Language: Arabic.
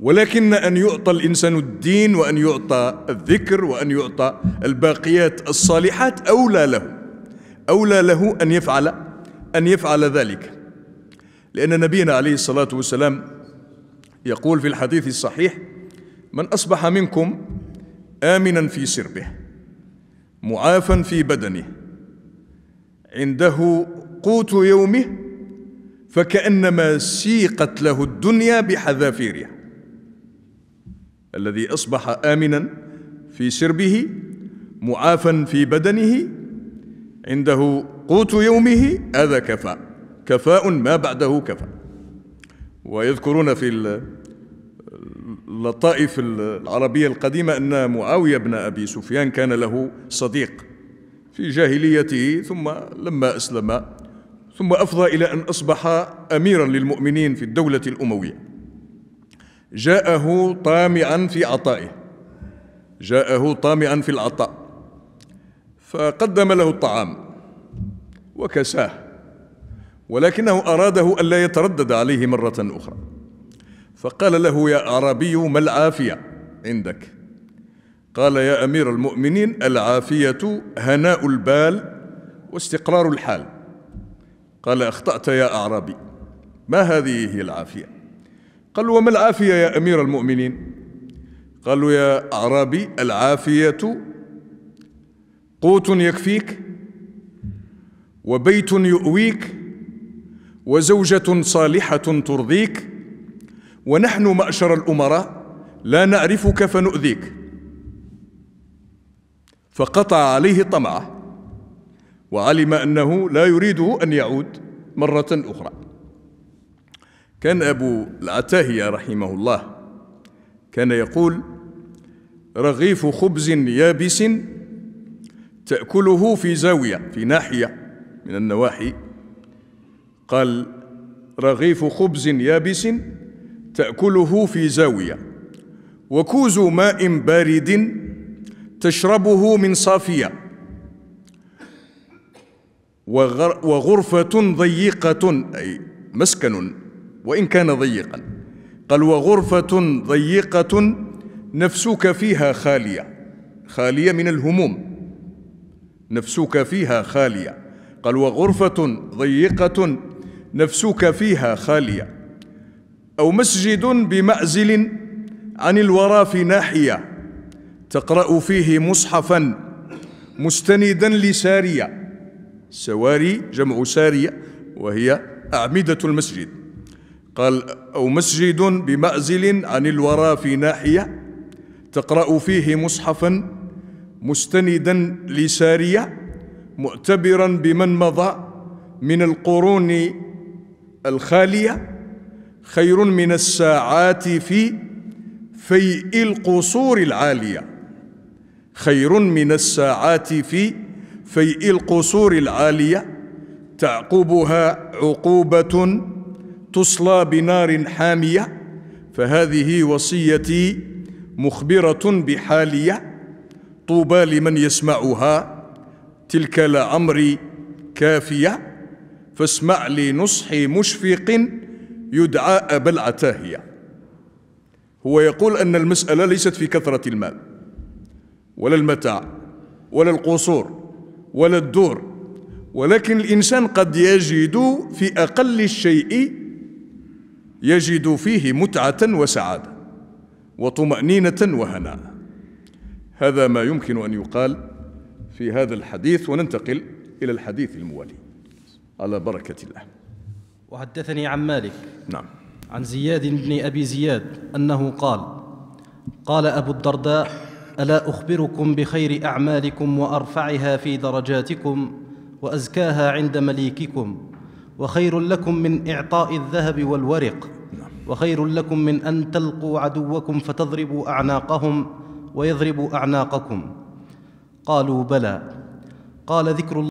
ولكن ان يعطى الانسان الدين وان يعطى الذكر وان يعطى الباقيات الصالحات اولى له اولى له ان يفعل ان يفعل ذلك لان نبينا عليه الصلاه والسلام يقول في الحديث الصحيح من اصبح منكم امنا في سربه معافا في بدنه عنده قوت يومه فكانما سيقت له الدنيا بحذافيرها الذي أصبح آمنا في سربه معافا في بدنه عنده قوت يومه هذا كفاء كفاء ما بعده كفاء ويذكرون في اللطائف العربية القديمة أن معاوية بن أبي سفيان كان له صديق في جاهليته ثم لما أسلم ثم أفضى إلى أن أصبح أميرا للمؤمنين في الدولة الأموية جاءه طامعا في عطائه جاءه طامعا في العطاء فقدم له الطعام وكساه ولكنه أراده ألا يتردد عليه مرة أخرى فقال له يا أعرابي ما العافية عندك قال يا أمير المؤمنين العافية هناء البال واستقرار الحال قال أخطأت يا أعرابي ما هذه هي العافية قال وما العافية يا أمير المؤمنين قالوا يا أعرابي العافية قوت يكفيك وبيت يؤويك وزوجة صالحة ترضيك ونحن مأشر الأمراء لا نعرفك فنؤذيك فقطع عليه طمعه وعلم أنه لا يريده أن يعود مرة أخرى كان أبو العتاهية رحمه الله كان يقول رغيف خبز يابس تأكله في زاوية في ناحية من النواحي قال رغيف خبز يابس تأكله في زاوية وكوز ماء بارد تشربه من صافية وغرفة ضيقة أي مسكن وإن كان ضيقا قال وغرفة ضيقة نفسك فيها خالية خالية من الهموم نفسك فيها خالية قال وغرفة ضيقة نفسك فيها خالية أو مسجد بمأزل عن الورى في ناحية تقرأ فيه مصحفا مستندا لسارية سواري جمع سارية وهي أعمدة المسجد قال أو مسجد بمأزل عن الورى في ناحية تقرأ فيه مصحفا مستندا لسارية معتبرا بمن مضى من القرون الخالية خير من الساعات في فيء القصور العالية خير من الساعات في فيء القصور العالية تعقبها عقوبة تصلى بنار حامية فهذه وصيتي مخبرة بحالية طوبى لمن يسمعها تلك لعمري كافية فاسمع لنصحي مشفق يدعى أبا العتاهية هو يقول أن المسألة ليست في كثرة المال ولا المتاع ولا القصور ولا الدور ولكن الإنسان قد يجد في أقل الشيء يجد فيه متعة وسعادة وطمأنينة وهناء هذا ما يمكن أن يقال في هذا الحديث وننتقل إلى الحديث الموالي على بركة الله وحدثني عن مالك نعم عن زياد بن أبي زياد أنه قال قال أبو الدرداء ألا أخبركم بخير أعمالكم وأرفعها في درجاتكم وأزكاها عند مليككم وخير لكم من إعطاء الذهب والورق وخير لكم من ان تلقوا عدوكم فتضربوا اعناقهم ويضربوا اعناقكم قالوا بلى قال ذكر الله